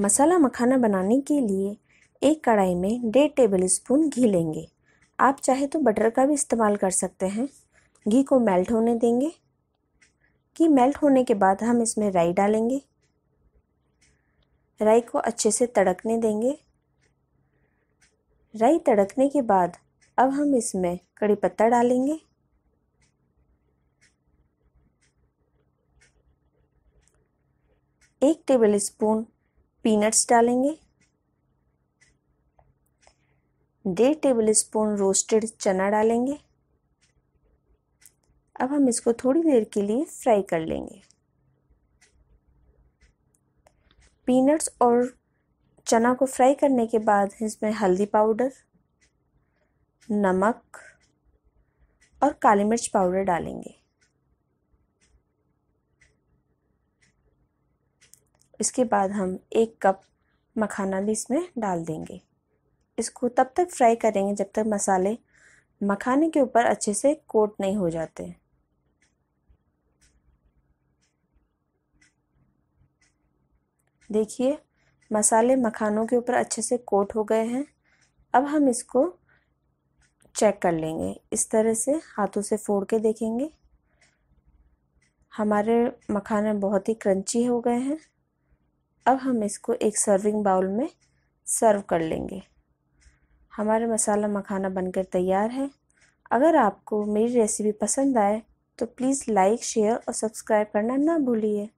मसाला मखाना बनाने के लिए एक कढ़ाई में डेढ़ टेबल स्पून घी लेंगे आप चाहे तो बटर का भी इस्तेमाल कर सकते हैं घी को मेल्ट होने देंगे घी मेल्ट होने के बाद हम इसमें राई डालेंगे राई को अच्छे से तड़कने देंगे राई तड़कने के बाद अब हम इसमें कड़ी पत्ता डालेंगे एक टेबल स्पून पीनट्स डालेंगे डेढ़ टेबल स्पून रोस्टेड चना डालेंगे अब हम इसको थोड़ी देर के लिए फ्राई कर लेंगे पीनट्स और चना को फ्राई करने के बाद इसमें हल्दी पाउडर नमक और काली मिर्च पाउडर डालेंगे इसके बाद हम एक कप मखाना भी इसमें डाल देंगे इसको तब तक फ्राई करेंगे जब तक मसाले मखाने के ऊपर अच्छे से कोट नहीं हो जाते देखिए मसाले मखानों के ऊपर अच्छे से कोट हो गए हैं अब हम इसको चेक कर लेंगे इस तरह से हाथों से फोड़ के देखेंगे हमारे मखाने बहुत ही क्रंची हो गए हैं अब हम इसको एक सर्विंग बाउल में सर्व कर लेंगे हमारा मसाला मखाना बनकर तैयार है अगर आपको मेरी रेसिपी पसंद आए तो प्लीज़ लाइक शेयर और सब्सक्राइब करना ना भूलिए